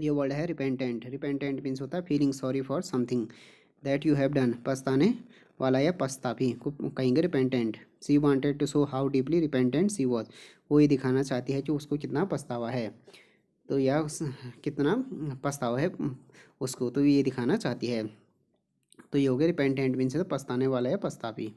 ये वर्ड है repentant repentant means होता है feeling sorry for something that you have done पछताने वाला या पछता भी कहेंगे repentant she wanted to show how deeply repentant she was वो ये दिखाना चाहती है कि उसको कितना पछतावा है तो या कितना पछतावा है उसको तो ये दिखाना चाहती है तो ये हो गया रिपेंटेंट मीन्स तो पछताने वाला या पछतापी